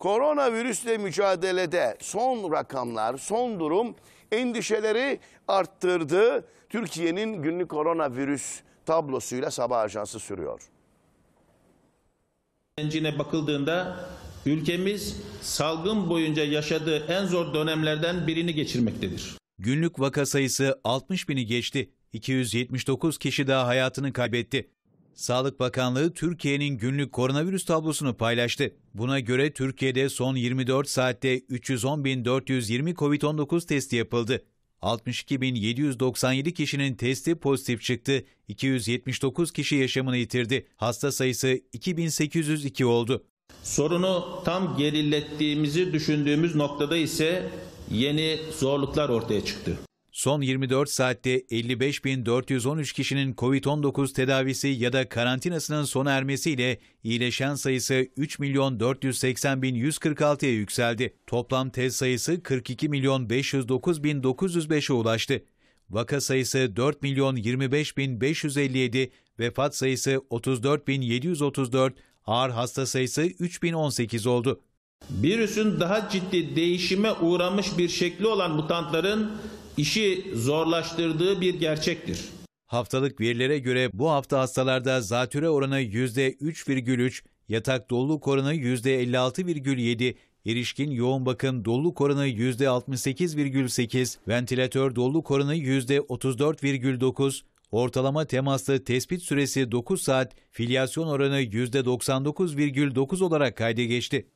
Koronavirüsle mücadelede son rakamlar, son durum endişeleri arttırdı. Türkiye'nin günlük koronavirüs tablosuyla sabah ajansı sürüyor. Gencine bakıldığında ülkemiz salgın boyunca yaşadığı en zor dönemlerden birini geçirmektedir. Günlük vaka sayısı 60 bini geçti. 279 kişi daha hayatını kaybetti. Sağlık Bakanlığı Türkiye'nin günlük koronavirüs tablosunu paylaştı. Buna göre Türkiye'de son 24 saatte 310.420 COVID-19 testi yapıldı. 62.797 kişinin testi pozitif çıktı. 279 kişi yaşamını yitirdi. Hasta sayısı 2802 oldu. Sorunu tam gerilettiğimizi düşündüğümüz noktada ise yeni zorluklar ortaya çıktı son 24 saatte 55.413 kişinin COVID-19 tedavisi ya da karantinasının sona ermesiyle iyileşen sayısı 3.480.146'ya yükseldi. Toplam test sayısı 42.509.905'e ulaştı. Vaka sayısı 4.025.557 milyon vefat sayısı 34.734, ağır hasta sayısı 3018 oldu. Virüsün daha ciddi değişime uğramış bir şekli olan mutantların işi zorlaştırdığı bir gerçektir. Haftalık verilere göre bu hafta hastalarda zatüre oranı %3,3, yatak doluluk oranı %56,7, erişkin yoğun bakım doluluk oranı %68,8, ventilatör doluluk oranı %34,9, ortalama temaslı tespit süresi 9 saat, filyasyon oranı %99,9 olarak kayda geçti.